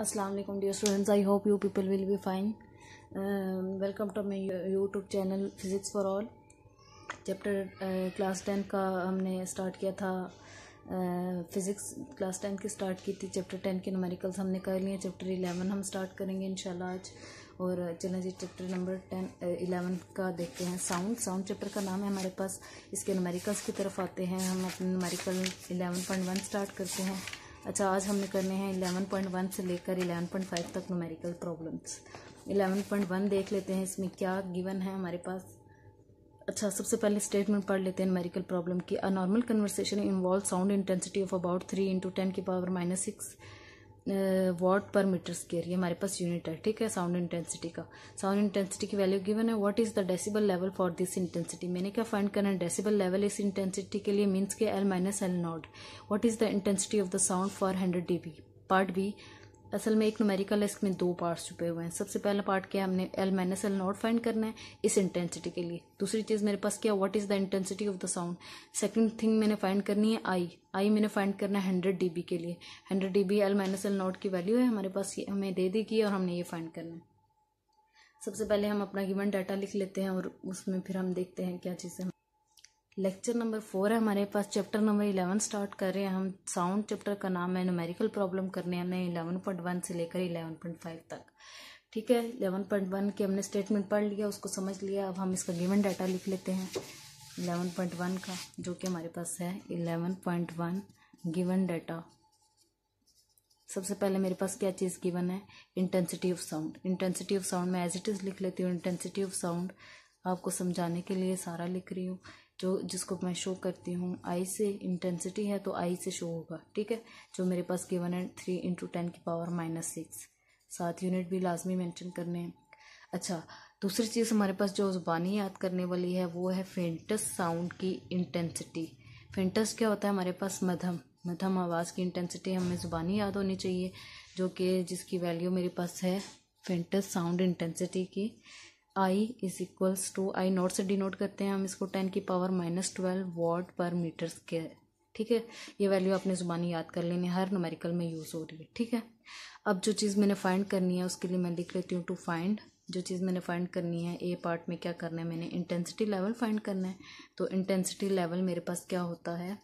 अस्सलाम वालेकुम dear students I hope you people will be fine welcome to my YouTube channel physics for all chapter class ten का हमने start किया था physics class ten की start की थी चैप्टर टेन के नमेरिकल्स हमने कर लिए चैप्टर इलेवन हम स्टार्ट करेंगे इन आज और चलें जी चैप्टर नंबर टेन इलेवन का देखते हैं साउंड साउंड चैप्टर का नाम है हमारे पास इसके नमेरिकल्स की तरफ आते हैं हम अपने numerical eleven point one start करते हैं अच्छा आज हमने करने हैं इलेवन पॉइंट वन से लेकर इलेवन पॉइंट फाइव तक numerical problems eleven point one देख लेते हैं इसमें क्या गिवन है हमारे पास अच्छा सबसे पहले स्टेटमेंट पढ़ लेते हैं मेरिकल प्रॉब्लम की a normal conversation involve sound intensity of about three into ten की power minus six watt per metre square ये हमारे पास यूनिट है ठीक है साउंड इंटेंसिटी का साउंड इंटेंसिटी की वैल्यू गिवन है what is the decibel level for this intensity मैंने क्या फाइंड करना है डेसिबल लेवल इस इंटेंसिटी के लिए मीन्स के L minus L nought what is the intensity of the sound for hundred D part B असल में एक नुमेरिकल इसमें में दो पार्ट्स छुपे हुए हैं सबसे पहला पार्ट क्या हमने L minus L nought find करना है इस इंटेंसिटी के लिए दूसरी चीज़ मेरे पास क्या what is the intensity of the sound second thing मैंने फाइंड करनी है आई आई मैंने फाइंड करना है हंड्रेड डी के लिए hundred D B L minus L nought की वैल्यू है हमारे पास ये हमें दे दी गई और हमने ये फाइंड करना है सबसे पहले हम अपना गिवन डाटा लिख लेते हैं और उसमें फिर हम देखते हैं क्या चीज़ें लेक्चर नंबर फोर है हमारे पास चैप्टर नंबर इलेवन स्टार्ट कर रहे हैं हम साउंड चैप्टर का नाम है न्यूमेरिकल प्रॉब्लम करने हमने इलेवन पॉइंट वन से लेकर इलेवन पॉइंट फाइव तक ठीक है इलेवन पॉइंट वन के हमने स्टेटमेंट पढ़ लिया उसको समझ लिया अब हम इसका गिवन डाटा लिख लेते हैं इलेवन पॉइंट वन का जो कि हमारे पास है eleven point one given data सबसे पहले मेरे पास क्या चीज़ गिवन है intensity of sound intensity of sound मैं एज इट इज़ लिख लेती हूँ इंटेंसिटी ऑफ साउंड आपको समझाने के लिए सारा लिख रही हूँ जो तो जिसको मैं शो करती हूँ आई से इंटेंसिटी है तो आई से शो होगा ठीक है जो मेरे पास गिवन है थ्री इंटू टेन की पावर माइनस सिक्स सात यूनिट भी लाजमी मेंशन करने हैं अच्छा दूसरी चीज़ हमारे पास जो ज़ुबानी याद करने वाली है वो है फेंटस साउंड की इंटेंसिटी फेंटस क्या होता है हमारे पास मध्यम मधम आवाज़ की इंटेंसिटी हमें ज़ुबानी याद होनी चाहिए जो कि जिसकी वैल्यू मेरे पास है फेंटस साउंड इंटेंसिटी की I is equals to I nought से डिनोट करते हैं हम इसको टेन की power minus twelve watt per meter के ठीक है ये वैल्यू आपने ज़ुबानी याद कर लेनी हर नोमेरिकल में यूज़ हो रही है ठीक है अब जो चीज़ मैंने फाइंड करनी है उसके लिए मैं लिख लेती हूँ टू फाइंड जो चीज़ मैंने फाइंड करनी है ए पार्ट में क्या करना है मैंने इंटेंसिटी लेवल फाइंड करना है तो इंटेंसिटी लेवल मेरे पास क्या होता है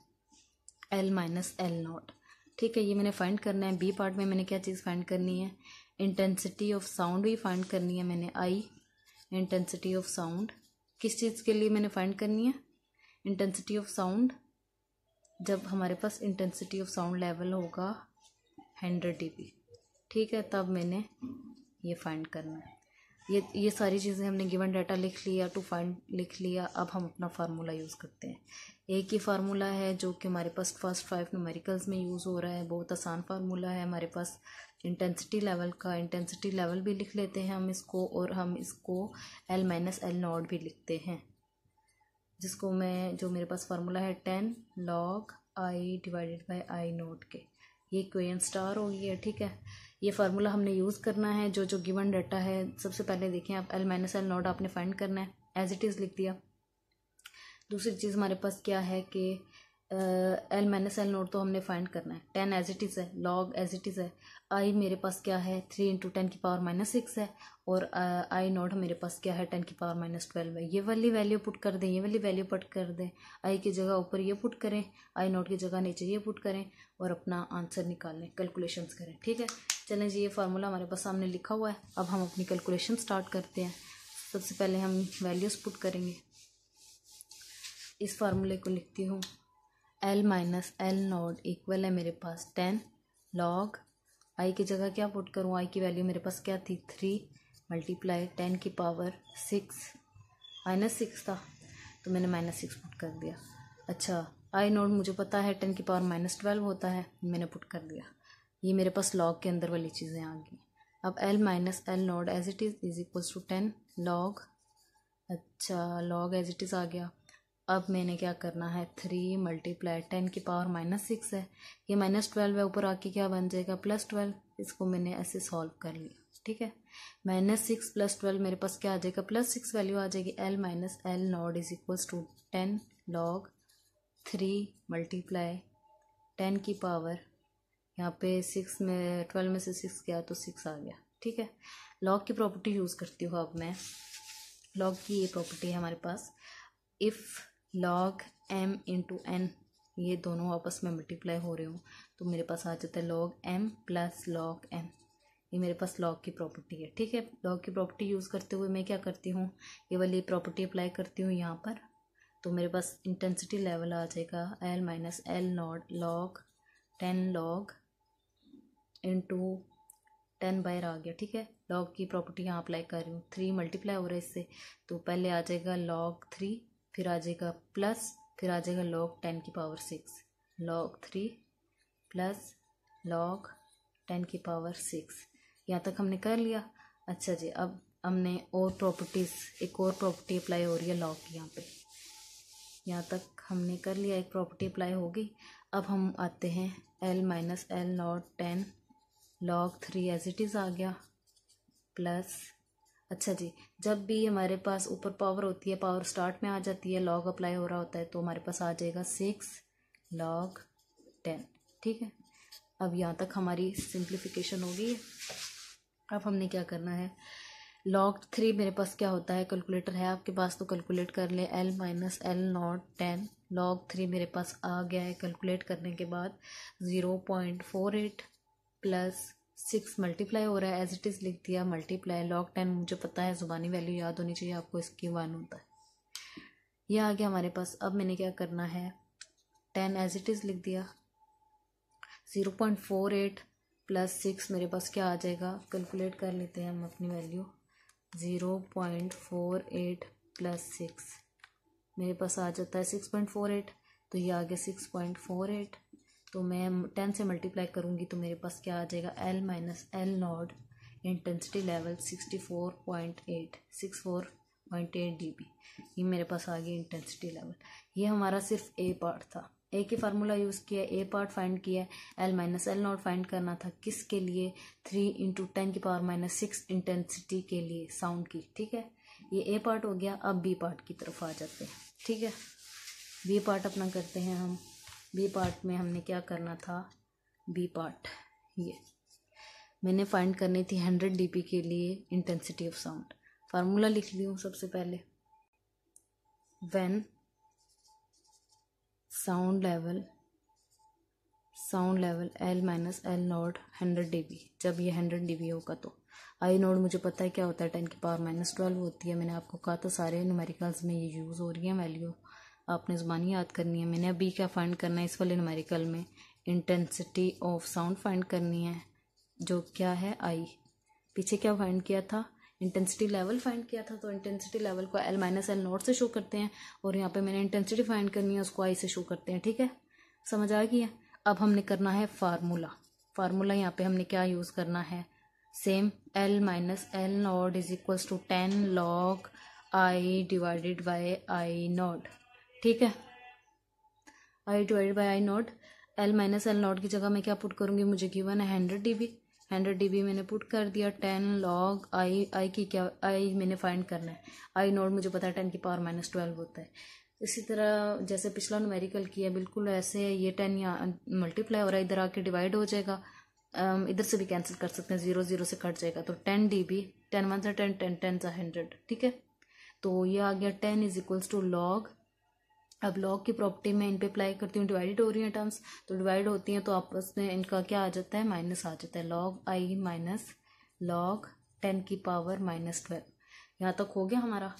एल माइनस एल नॉट ठीक है ये मैंने फाइंड करना है बी पार्ट में मैंने क्या चीज़ फाइंड करनी है इंटेंसिटी ऑफ साउंड भी फाइंड करनी है मैंने आई इंटेंसिटी ऑफ साउंड किस चीज़ के लिए मैंने फाइंड करनी है इंटेंसिटी ऑफ साउंड जब हमारे पास इंटेंसिटी ऑफ साउंड लेवल होगा हंड्रेड डी ठीक है तब मैंने ये फाइंड करना है ये ये सारी चीज़ें हमने गिवन डाटा लिख लिया टू फाइंड लिख लिया अब हम अपना फार्मूला यूज़ करते हैं एक ही फार्मूला है जो कि हमारे पास फर्स्ट फाइव न्यूमेरिकल्स में यूज़ हो रहा है बहुत आसान फार्मूला है हमारे पास इंटेंसिटी लेवल का इंटेंसिटी लेवल भी लिख लेते हैं हम इसको और हम इसको एल माइनस एल नॉट भी लिखते हैं जिसको मैं जो मेरे पास फार्मूला है ten log I divided by I nought के ये क्वेन स्टार हो गया ठीक है ये फार्मूला हमने यूज़ करना है जो जो गिवन डाटा है सबसे पहले देखें आप एल माइनस एल नॉट आपने फाइंड करना है एज इट इज़ लिख दिया दूसरी चीज़ हमारे पास क्या है कि एल माइनस एल नोट तो हमने फाइंड करना है टेन एज इट इज़ है लॉग एज इट इज़ है आई मेरे पास क्या है थ्री इंटू टेन की पावर माइनस सिक्स है और आई नोट मेरे पास क्या है टेन की पावर माइनस ट्वेल्व है ये वाली वैल्यू पुट कर दें ये वाली वैल्यू पुट कर दें आई की जगह ऊपर ये पुट करें आई नोट की जगह नीचे ये पुट करें और अपना आंसर निकाल लें कैलकुलेशन करें ठीक है चलें जी ये फार्मूला हमारे पास सामने लिखा हुआ है अब हम अपनी कैलकुलेशन स्टार्ट करते हैं सबसे पहले हम वैल्यूज़ पुट करेंगे इस फार्मूले को लिखती हूँ L minus L nought equal है मेरे पास टेन लॉग आई की जगह क्या पुट करूँ आई की वैल्यू मेरे पास क्या थी थ्री मल्टीप्लाई टेन की पावर सिक्स माइनस सिक्स था तो मैंने माइनस सिक्स पुट कर दिया अच्छा आई नोट मुझे पता है टेन की पावर माइनस ट्वेल्व होता है मैंने पुट कर दिया ये मेरे पास लॉग के अंदर वाली चीज़ें आ गई अब L minus L nought as it is is equals to ten log अच्छा लॉग एज इट इज़ आ गया अब मैंने क्या करना है थ्री मल्टीप्लाई टेन की पावर माइनस सिक्स है ये माइनस ट्वेल्व है ऊपर आके क्या बन जाएगा प्लस ट्वेल्व इसको मैंने ऐसे सॉल्व कर लिया ठीक है माइनस सिक्स प्लस ट्वेल्व मेरे पास क्या आ जाएगा प्लस सिक्स वैल्यू आ जाएगी L minus L nought is equal to ten log three multiply ten की पावर यहाँ पे सिक्स में ट्वेल्व में से सिक्स गया तो सिक्स आ गया ठीक है लॉग की प्रॉपर्टी यूज़ करती हूँ अब मैं लॉग की ये प्रॉपर्टी है हमारे पास if log M into N ये दोनों आपस में मल्टीप्लाई हो रहे हूँ तो मेरे पास आ जाता है log M plus log M ये मेरे पास लॉग की प्रॉपर्टी है ठीक है लॉग की प्रॉपर्टी यूज़ करते हुए मैं क्या करती हूँ ये वाली प्रॉपर्टी अप्लाई करती हूँ यहाँ पर तो मेरे पास इंटेंसिटी लेवल आ जाएगा L minus L nought log ten log into ten बायर आ गया ठीक है लॉग की प्रॉपर्टी यहाँ अप्लाई कर रही हूँ थ्री मल्टीप्लाई हो रहा है इससे तो पहले आ जाएगा लॉग थ्री फिर आ जाएगा प्लस फिर आ जाएगा लॉग टेन की power six log three plus log ten की पावर सिक्स यहाँ तक हमने कर लिया अच्छा जी अब हमने और प्रॉपर्टीज़ एक और प्रॉपर्टी अप्लाई हो रही है लॉग की यहाँ पे यहाँ तक हमने कर लिया एक प्रॉपर्टी अप्लाई होगी अब हम आते हैं L minus L nought ten log three as it is आ गया प्लस अच्छा जी जब भी हमारे पास ऊपर पावर होती है पावर स्टार्ट में आ जाती है लॉग अप्लाई हो रहा होता है तो हमारे पास आ जाएगा सिक्स लॉग टेन ठीक है अब यहाँ तक हमारी सिंप्लीफिकेशन हो गई है अब हमने क्या करना है लॉग थ्री मेरे पास क्या होता है कैलकुलेटर है आपके पास तो कैलकुलेट कर ले L minus L nought ten log three मेरे पास आ गया है कैलकुलेट करने के बाद zero point four eight plus six multiply हो रहा है एज इट इज़ लिख दिया मल्टीप्लाई लॉग टेन मुझे पता है जुबानी वैल्यू याद होनी चाहिए आपको इसकी वन होता है ये आ गया हमारे पास अब मैंने क्या करना है टेन एज इट इज़ लिख दिया zero point four eight plus six मेरे पास क्या आ जाएगा कैलकुलेट कर लेते हैं हम अपनी value zero point four eight plus six मेरे पास आ जाता है सिक्स पॉइंट फोर एट तो ये आ गया सिक्स पॉइंट फोर एट तो मैं टेन से मल्टीप्लाई करूँगी तो मेरे पास क्या आ जाएगा L minus L nought intensity level sixty four point eight six four point eight D B ये मेरे पास आ गई इंटेंसिटी लेवल ये हमारा सिर्फ ए पार्ट था ए के फार्मूला यूज़ किया ए पार्ट फाइंड किया L minus L nought find करना था किसके लिए थ्री इंटू टेन की पावर माइनस सिक्स इंटेंसिटी के लिए साउंड की ठीक है ये ए पार्ट हो गया अब बी पार्ट की तरफ आ जाते हैं ठीक है बी पार्ट अपना करते हैं हम बी पार्ट में हमने क्या करना था बी पार्ट ये मैंने फाइंड करनी थी हंड्रेड डी के लिए इंटेंसिटी ऑफ साउंड फार्मूला लिख ली हूँ सबसे पहले when sound level sound level L minus L nought hundred D जब ये हंड्रेड डी होगा तो आई नोड मुझे पता है क्या होता है टेन की पावर माइनस ट्वेल्व होती है मैंने आपको कहा था सारे न्यूमेरिकल्स में ये यूज़ हो रही है वैल्यू आपने ज़ुबानी याद करनी है मैंने अभी क्या फाइंड करना है इस वाले न्यूमेरिकल में इंटेंसिटी ऑफ साउंड फाइंड करनी है जो क्या है आई पीछे क्या फाइंड किया था इंटेंसिटी लेवल फाइंड किया था तो इंटेंसिटी लेवल को एल माइनस एल नॉट से शो करते हैं और यहाँ पे मैंने इंटेंसिटी फाइंड करनी है उसको आई से शो करते हैं ठीक है समझ आ गई है अब हमने करना है फार्मूला फार्मूला यहाँ पे हमने क्या यूज़ करना है same L minus L nought is equals to ten log I divided by I nought ठीक है I divide by I nought L minus L nought की जगह मैं क्या पुट करूँगी मुझे गिवन है hundred D B hundred D B मैंने पुट कर दिया टेन लॉग आई आई की क्या आई मैंने फाइंड करना है आई नॉट मुझे पता है टेन की पावर माइनस ट्वेल्व होता है इसी तरह जैसे पिछला नुमेरिकल किया बिल्कुल ऐसे ये टेन या मल्टीप्लाई हो रहा है इधर आके डिवाइड हो जाएगा um, इधर से भी कैंसिल कर सकते हैं ज़ीरो ज़ीरो से कट जाएगा तो ten D B ten one सा टेन टेन टेन सा हंड्रेड ठीक है तो ये आ गया ten is equals to log अब लॉग की प्रॉपर्टी में इन पे अप्लाई करती हूँ डिवाइडेड हो रही हैं टर्म्स तो डिवाइड होती हैं तो आपस में इनका क्या आ जाता है माइनस आ जाता है log I minus log ten की पावर माइनस ट्वेल्व यहाँ तक हो गया हमारा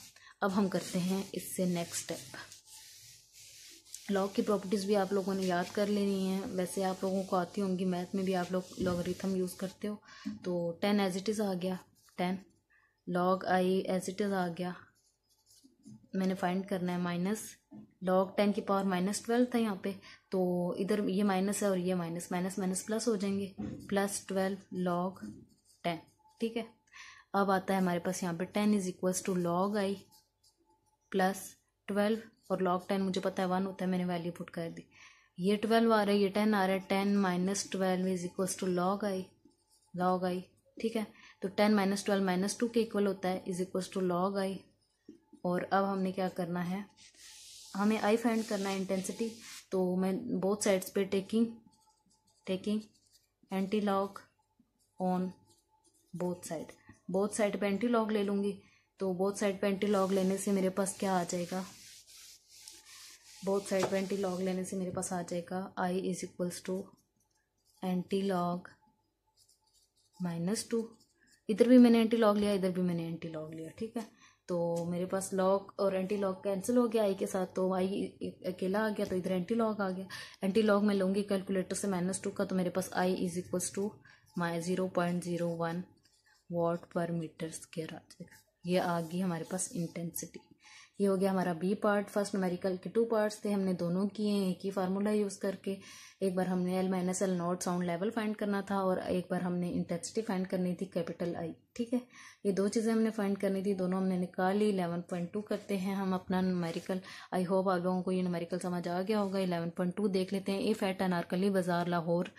अब हम करते हैं इससे नेक्स्ट स्टेप लॉग की प्रॉपर्टीज़ भी आप लोगों ने याद कर लेनी है वैसे आप लोगों को आती होंगी मैथ में भी आप लोग लॉगरिथम यूज़ करते हो तो टेन एज इट इज़ आ गया ten log I as it is आ गया मैंने फाइंड करना है माइनस लॉग टेन की पावर माइनस ट्वेल्व था यहाँ पे तो इधर ये माइनस है और ये माइनस माइनस माइनस प्लस हो जाएंगे प्लस ट्वेल्व लॉग टेन ठीक है अब आता है हमारे पास यहाँ पे ten is equals to log I plus twelve और लॉग टेन मुझे पता है वन होता है मैंने वैल्यू पुट कर दी ये ट्वेल्व आ रहा है ये टेन आ रहा है ten minus twelve is equals to log I log I ठीक है तो ten minus twelve minus two के इक्वल होता है is equals to log I और अब हमने क्या करना है हमें आई फाइंड करना है इंटेंसिटी तो मैं बोथ साइड्स पे taking taking anti log on both side both side पे एंटी लॉग ले लूँगी तो बोथ साइड पे एंटी लॉग लेने से मेरे पास क्या आ जाएगा बोथ साइड पे एंटी लॉग लेने से मेरे पास आ जाएगा I is equals to anti log minus two इधर भी मैंने एंटी लॉग लिया इधर भी मैंने एंटी लॉग लिया ठीक है तो मेरे पास लॉक और एंटी लॉक कैंसिल हो गया आई के साथ तो आई अकेला आ गया तो इधर एंटी लॉक आ गया एंटी लॉक मैं लूँगी कैलकुलेटर से माइनस टू का तो मेरे पास I is equals to my zero point zero one watt per metre square आ जाएगा ये आ गई हमारे पास इंटेंसिटी ये हो गया हमारा बी पार्ट फर्स्ट नमेरिकल के टू पार्ट्स थे हमने दोनों किए हैं एक ही फार्मूला यूज़ करके एक बार हमने L minus L nought sound level find करना था और एक बार हमने इंटेंसिटी फाइंड करनी थी कैपिटल आई ठीक है ये दो चीज़ें हमने फाइंड करनी थी दोनों हमने निकाली इलेवन पॉइंट टू करते हैं हम अपना नमेरिकल आई होप आप लोगों को ये नमेरिकल समझ आ गया होगा इलेवन पॉइंट टू देख लेते हैं इफ़ एट अनारकली बाज़ार लाहौर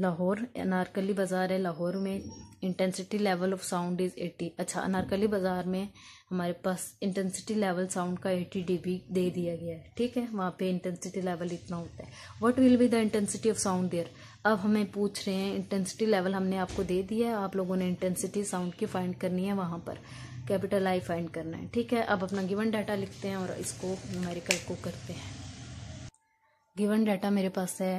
लाहौर अनारकली बाज़ार है लाहौर में intensity level of sound is eighty अच्छा अनारकली बाज़ार में हमारे पास इंटेंसिटी लेवल साउंड का एटी डी दे दिया गया है ठीक है वहाँ पे इंटेंसिटी लेवल इतना होता है what will be the intensity of sound there अब हमें पूछ रहे हैं इंटेंसिटी लेवल हमने आपको दे दिया है आप लोगों ने इंटेंसिटी साउंड की फाइंड करनी है वहाँ पर कैपिटल आई फाइंड करना है ठीक है अब अपना गिवन डाटा लिखते हैं और इसको न्यूमेरिकल को करते हैं गिवन डाटा मेरे पास है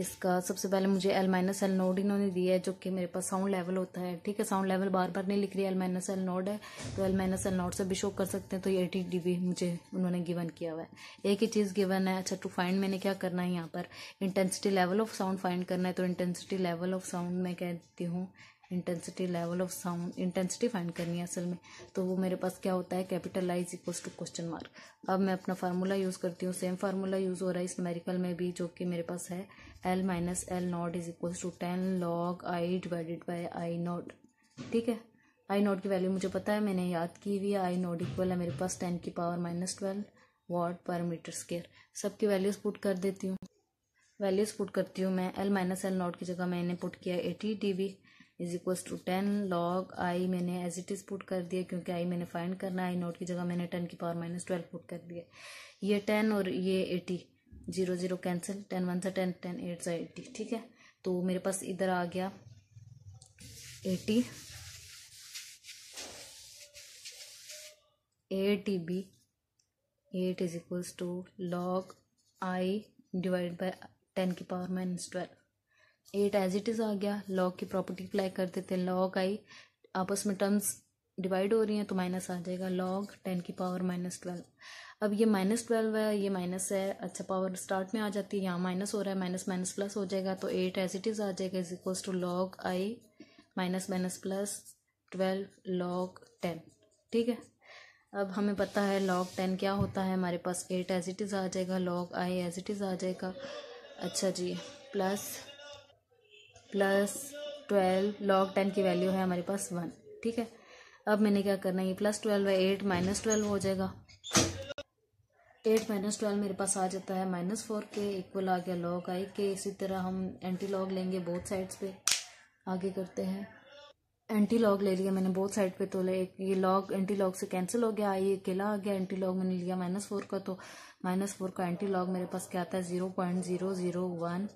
इसका सबसे पहले मुझे एल माइनस एल नोड इन्होंने दिया है जो कि मेरे पास साउंड लेवल होता है ठीक है साउंड लेवल बार बार नहीं लिख रही एल माइनस एल नोड है तो एल माइनस एल नोड से भी शो कर सकते हैं तो ये एटी डी मुझे उन्होंने गिवन किया हुआ है एक ही चीज़ गिवन है अच्छा टू फाइंड मैंने क्या करना है यहाँ पर intensity level of sound find करना है तो इंटेंसिटी लेवल ऑफ साउंड मैं कहती हूँ intensity level of sound intensity find करनी है असल में तो वो मेरे पास क्या होता है capitalise I equals to question mark अब मैं अपना फार्मूला यूज़ करती हूँ सेम फार्मूला यूज़ हो रहा है इस मेरिकल में भी जो कि मेरे पास है L minus L nought is equal to ten log I divided by I nought ठीक है आई नॉट की वैल्यू मुझे पता है मैंने याद की हुई है आई नॉट इक्वल है मेरे पास टेन की power minus twelve watt per metre square सबकी वैल्यूज पुट कर देती हूँ वैल्यूज पुट करती हूँ मैं एल माइनस एल नॉट की जगह मैंने पुट किया eighty D B is equal to ten log I मैंने एज इट इज़ पुट कर दिया क्योंकि आई मैंने फाइंड करना आई नॉट की जगह मैंने टेन की पावर माइनस ट्वेल्व पुट कर दिया ये टेन और ये eighty zero zero cancel ten one सा टेन टेन एट सा एट्टी ठीक है तो मेरे पास इधर आ गया eighty A T B eight is equals to log I divide by ten की power minus twelve eight as it is आ गया लॉग की प्रॉपर्टी अप्लाई करते थे लॉग आई आपस में टर्म्स डिवाइड हो रही हैं तो माइनस आ जाएगा लॉग टेन की पावर माइनस ट्वेल्व अब ये माइनस ट्वेल्व है ये माइनस है अच्छा पावर स्टार्ट में आ जाती है यहाँ माइनस हो रहा है माइनस माइनस प्लस हो जाएगा तो एट एज इट इज़ आ जाएगा is equals to log I minus minus plus twelve log ten ठीक है अब हमें पता है लॉग टेन क्या होता है हमारे पास एट एज इट इज़ आ जाएगा log I as it is आ जाएगा अच्छा जी plus plus twelve log ten की वैल्यू है हमारे पास वन ठीक है अब मैंने क्या करना है प्लस ट्वेल्व है एट माइनस ट्वेल्व हो जाएगा एट माइनस ट्वेल्व मेरे पास आ जाता है माइनस फोर के इक्वल आ गया लॉग आई के इसी तरह हम एंटी लॉग लेंगे बोथ साइड्स पे आगे करते हैं एंटी लॉग ले लिया मैंने बहुत साइड पे तो ले ये लॉग एंटी लॉग से कैंसिल हो गया आई अकेला आ गया एंटी लॉग मैंने लिया माइनस फोर का तो माइनस फोर का एंटी लॉग मेरे पास क्या आता है zero point zero zero one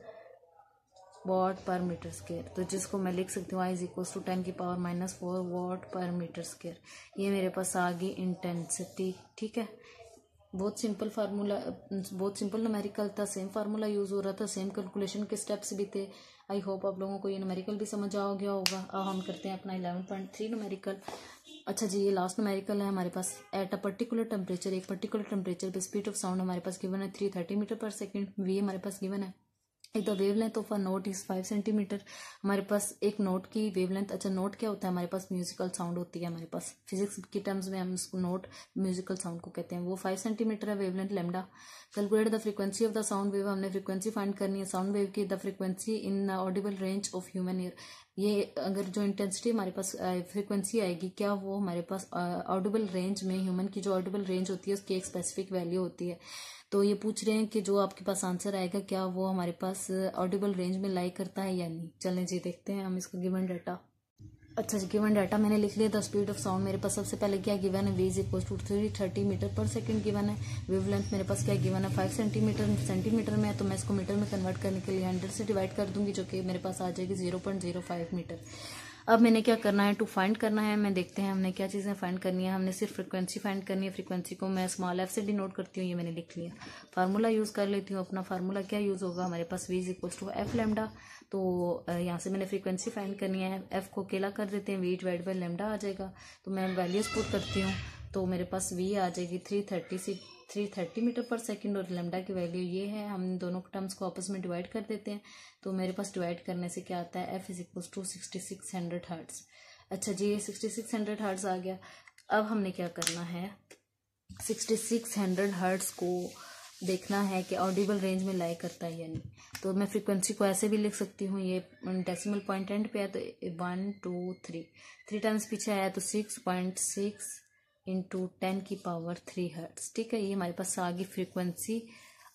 watt per metre square तो जिसको मैं लिख सकती हूँ I is equals to ten की power minus four watt per metre square ये मेरे पास आ गई इंटेंसिटी ठीक है बहुत सिंपल फार्मूला बहुत सिंपल नमेरिकल था सेम फार्मूला यूज़ हो रहा था सेम कैलकुलेशन के स्टेप्स भी थे आई होप आप लोगों को ये नमेरिकल भी समझ आ गया होगा अब हम करते हैं अपना इलेवन पॉइंट थ्री नमेरिकल अच्छा जी ये लास्ट नमेरिकल है हमारे पास एट अ पर्टिकुलर टेम्परेचर एक पर्टिकुलर टेम्परेचर पर स्पीड ऑफ साउंड हमारे पास गिवन है three thirty metre per second V हमारे पास गिवन है एक the wavelength of a note is five centimetre हमारे पास एक नोट की वेव लेंथ अच्छा नोट क्या होता है हमारे पास म्यूजिकल साउंड होती है हमारे पास फिजिक्स के टर्म्स में हम उसको नोट म्यूजिकल साउंड को कहते हैं वो फाइव सेंटीमीटर है wavelength lambda calculate the frequency of the sound wave हमने फ्रीक्वेंसी फाइंड करनी है साउंड वेव की the frequency in the audible range of human ear ये अगर जो इंटेंसिटी हमारे पास फ्रिक्वेंसी आएगी क्या वो हमारे पास ऑडिबल रेंज में ह्यूमन की जो ऑडिबल रेंज होती है उसकी एक स्पेसिफिक वैल्यू होती है तो ये पूछ रहे हैं कि जो आपके पास आंसर आएगा क्या वो हमारे पास ऑडिबल रेंज में लाई करता है या नहीं चलें जी देखते हैं हम इसका गिवन डाटा अच्छा गिवन डाटा मैंने लिख लिया द स्पीड ऑफ साउंड मेरे पास सबसे पहले क्या गिवन है V's equal to three thirty metre per second given है वेव लेंथ मेरे पास क्या गिवन है फाइव सेंटीमीटर सेंटीमीटर में है तो मैं इसको मीटर में कन्वर्ट करने के लिए हंड्रेड से डिवाइड कर दूंगी जो कि मेरे पास आ जाएगी zero point zero five metre अब मैंने क्या करना है टू फाइंड करना है मैं देखते हैं हमने क्या चीज़ें फाइंड करनी है हमने सिर्फ फ्रिक्वेंसी फाइंड करनी है फ्रिक्वेंसी को मैं स्मॉल एफ से डिनोट करती हूँ ये मैंने लिख लिया फार्मूला यूज़ कर लेती हूँ अपना फार्मूला क्या यूज़ होगा हमारे पास V's equal equals to F lambda तो यहाँ से मैंने फ्रीक्वेंसी फाइंड करनी है एफ़ को अकेला कर देते हैं वी डिवाइड बाई लेमडा आ जाएगा तो मैं वैल्यूज पुट करती हूँ तो मेरे पास वी आ जाएगी three thirty C three thirty metre per second और लेमडा की वैल्यू ये है हम दोनों टर्म्स को आपस में डिवाइड कर देते हैं तो मेरे पास डिवाइड करने से क्या आता है F is equal to sixty six hundred hertz अच्छा जी ये सिक्सटी सिक्स हंड्रेड हर्ट्स आ गया अब हमने क्या करना है सिक्सटी सिक्स हंड्रेड हर्ट्स को देखना है कि ऑडिबल रेंज में लाइक करता है या नहीं तो मैं फ्रीक्वेंसी को ऐसे भी लिख सकती हूँ ये डेसिमल पॉइंट एंड पे आया तो one two three three times पीछे आया तो six point six into ten की पावर थ्री हर्ट्स ठीक है ये हमारे पास आ गई फ्रीक्वेंसी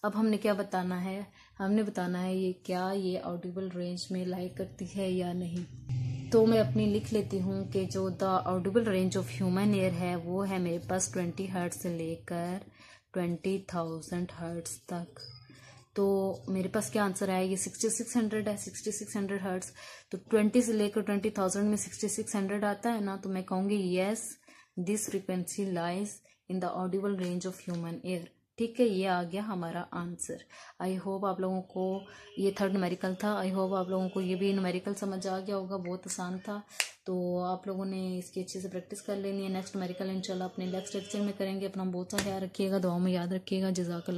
अब हमने क्या बताना है हमने बताना है ये क्या ये ऑडिबल रेंज में लाइक करती है या नहीं तो मैं अपनी लिख लेती हूँ कि जो the audible range of human ear है वो है मेरे पास ट्वेंटी हर्ट से लेकर ट्वेंटी थाउजेंड हर्ट्स तक तो मेरे पास क्या आंसर आया ये सिक्सटी सिक्स हंड्रेड है सिक्सटी सिक्स हंड्रेड हर्ट्स तो ट्वेंटी से लेकर ट्वेंटी थाउजेंड में सिक्सटी सिक्स हंड्रेड आता है ना तो मैं कहूँगी yes this frequency lies in the audible range of human ear ठीक है ये आ गया हमारा आंसर आई होप आप लोगों को ये थर्ड मेरिकल था आई होप आप लोगों को ये भी न्यूमेरिकल समझ आ गया होगा बहुत आसान था तो आप लोगों ने इसकी अच्छे से प्रैक्टिस कर लेनी है नेक्स्ट मेरिकल इंशाल्लाह अपने नेक्स्ट लेक्चर में करेंगे अपना बहुत सा ख्याल रखिएगा दुआ में याद रखिएगा जजाकला